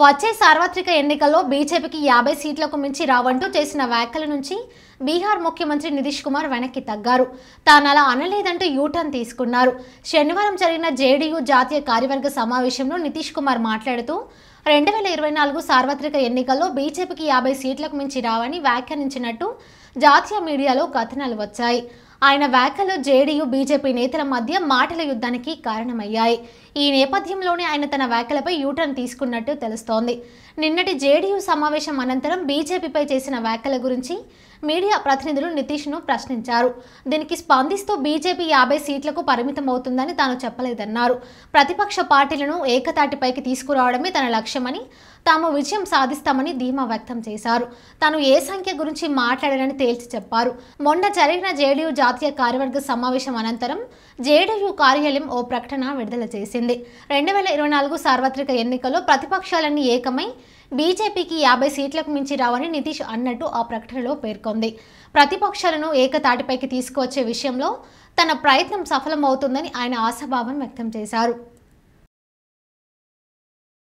వచ్చే సార్వత్రిక ఎన్నికల్లో బీజేపీకి యాభై సీట్లకు మించి రావంటూ చేసిన వ్యాఖ్యల నుంచి బీహార్ ముఖ్యమంత్రి నితీష్ కుమార్ వెనక్కి తగ్గారు తాను అలా అనలేదంటూ యూటర్న్ తీసుకున్నారు శనివారం జరిగిన జేడీయూ జాతీయ కార్యవర్గ సమావేశంలో నితీష్ కుమార్ మాట్లాడుతూ రెండు వేల ఇరవై నాలుగు సార్వత్రిక ఎన్నికల్లో బీజేపీకి యాభై సీట్లకు మించి రావని వ్యాఖ్యానించినట్టు జాతీయ మీడియాలో కథనాలు వచ్చాయి ఆయన వ్యాఖ్యలు జేడీయూ బీజేపీ నేతల మధ్య మాటల యుద్ధానికి కారణమయ్యాయి ఈ నేపథ్యంలోనే ఆయన తన వ్యాఖ్యలపై యూటర్న్ తీసుకున్నట్టు తెలుస్తోంది నిన్నటి జేడీయూ సమావేశం అనంతరం బీజేపీపై చేసిన వ్యాఖ్యల గురించి మీడియా ప్రతినిధులు నితీష్ను ప్రశ్నించారు దీనికి స్పందిస్తూ బీజేపీ యాభై సీట్లకు పరిమితం అవుతుందని తాను చెప్పలేదన్నారు ప్రతిపక్ష పార్టీలను ఏకతాటిపైకి తీసుకురావడమే తన లక్ష్యమని తాము విజయం సాధిస్తామని ధీమా వ్యక్తం చేశారు తాను ఏ సంఖ్య గురించి మాట్లాడానని తేల్చి చెప్పారు మొన్న జరిగిన జేడీయూ జాతీయ కార్యవర్గ సమావేశం అనంతరం జేడీయూ కార్యాలయం ఓ ప్రకటన విడుదల చేసింది రెండు వేల ఇరవై నాలుగు సార్వత్రిక ఎన్నికల్లో ప్రతిపక్షాలన్నీ ఏకమై బీజేపీకి యాభై సీట్లకు మించి రావని నితీష్ అన్నట్టు ఆ ప్రకటనలో పేర్కొంది ప్రతిపక్షాలను ఏకతాటిపైకి తీసుకువచ్చే విషయంలో తన ప్రయత్నం సఫలమవుతుందని ఆయన ఆశాభావం వ్యక్తం చేశారు